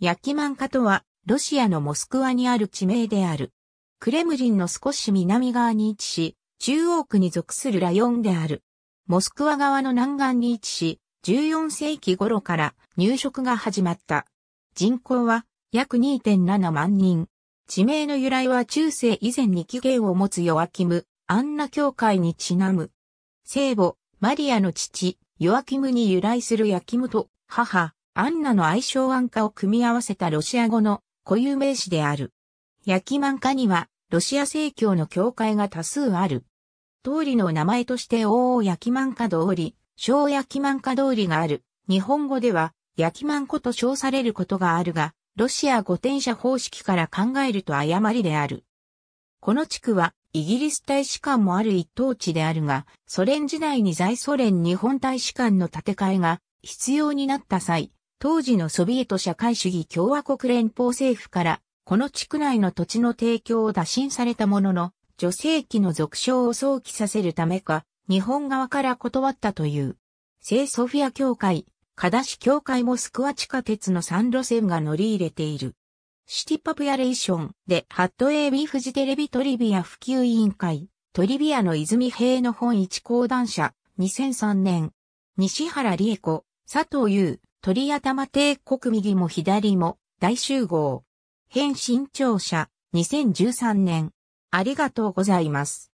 ヤキマンカとは、ロシアのモスクワにある地名である。クレムリンの少し南側に位置し、中央区に属するラヨンである。モスクワ側の南岸に位置し、14世紀頃から入植が始まった。人口は約2.7万人。地名の由来は中世以前に起源を持つヨアキム、アンナ教会にちなむ。聖母、マリアの父、ヨアキムに由来するヤキムと母、アンナの愛称アンカを組み合わせたロシア語の固有名詞である。ヤキマンカには、ロシア正教の教会が多数ある。通りの名前として大ヤキマンカ通り、小ヤキマンカ通りがある。日本語では、ヤキマンコと称されることがあるが、ロシア語転写方式から考えると誤りである。この地区は、イギリス大使館もある一等地であるが、ソ連時代に在ソ連日本大使館の建て替えが必要になった際、当時のソビエト社会主義共和国連邦政府から、この地区内の土地の提供を打診されたものの、女性機の俗称を想起させるためか、日本側から断ったという。聖ソフィア教会、カダシ教会モスクワ地下鉄の3路線が乗り入れている。シティパプヤレーションでハット AB フジテレビトリビア普及委員会、トリビアの泉平の本一講談社、2003年。西原理恵子、佐藤優、鳥頭帝国右も左も大集合。編新庁舎2013年。ありがとうございます。